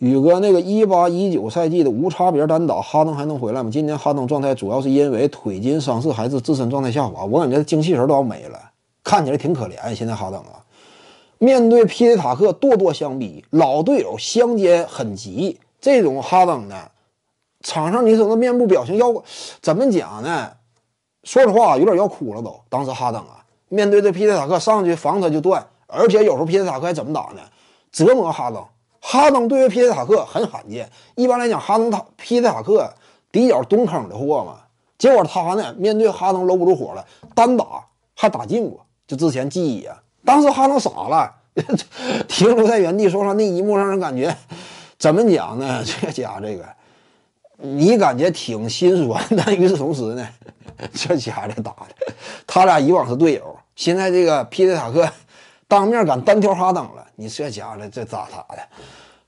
宇哥，那个一八一九赛季的无差别单打，哈登还能回来吗？今年哈登状态主要是因为腿筋伤势，还是自身状态下滑？我感觉精气神都要没了，看起来挺可怜现在哈登啊，面对皮特塔克咄咄相逼，老队友相间很急，这种哈登呢，场上，你瞅那面部表情要怎么讲呢？说实话，有点要哭了都。当时哈登啊，面对着皮特塔克上去防他就断，而且有时候皮特塔克还怎么打呢？折磨哈登。哈登对于皮特塔克很罕见，一般来讲，哈登他皮特塔克底角蹲坑的货嘛。结果他呢，面对哈登搂不住火了，单打还打进过。就之前记忆啊，当时哈登傻了，停留在原地，说实话，那一幕让人感觉怎么讲呢？这家这个，你感觉挺心酸但与此同时呢，这家这打的，他俩以往是队友，现在这个皮特塔克当面敢单挑哈登了，你这家的这咋打的？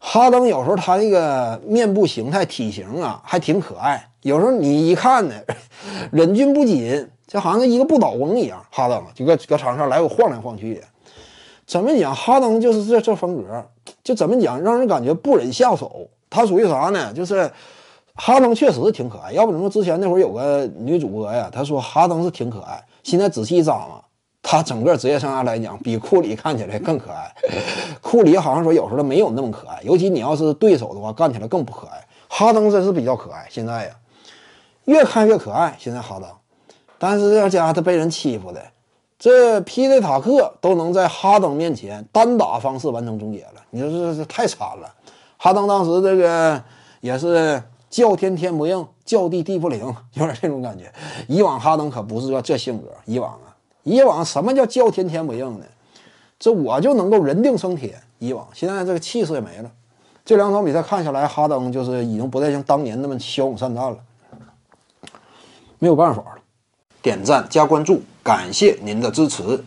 哈登有时候他那个面部形态、体型啊，还挺可爱。有时候你一看呢，忍 俊不禁，就好像一个不倒翁一样。哈登就搁搁场上来回晃来晃去的，怎么讲？哈登就是这这风格，就怎么讲，让人感觉不忍下手。他属于啥呢？就是哈登确实挺可爱。要不怎说之前那会儿有个女主播呀，她说哈登是挺可爱。现在仔细一咂嘛。他整个职业生涯来讲，比库里看起来更可爱。库里好像说有时候没有那么可爱，尤其你要是对手的话，干起来更不可爱。哈登真是比较可爱，现在呀，越看越可爱。现在哈登，但是这家他被人欺负的，这皮内塔克都能在哈登面前单打方式完成终结了。你说这这太惨了。哈登当时这个也是叫天天不应，叫地地不灵，有点这种感觉。以往哈登可不是说这性格，以往啊。以往什么叫叫天天不应呢？这我就能够人定胜天。以往现在这个气势也没了。这两场比赛看下来，哈登就是已经不再像当年那么骁勇善战了，没有办法了。点赞加关注，感谢您的支持。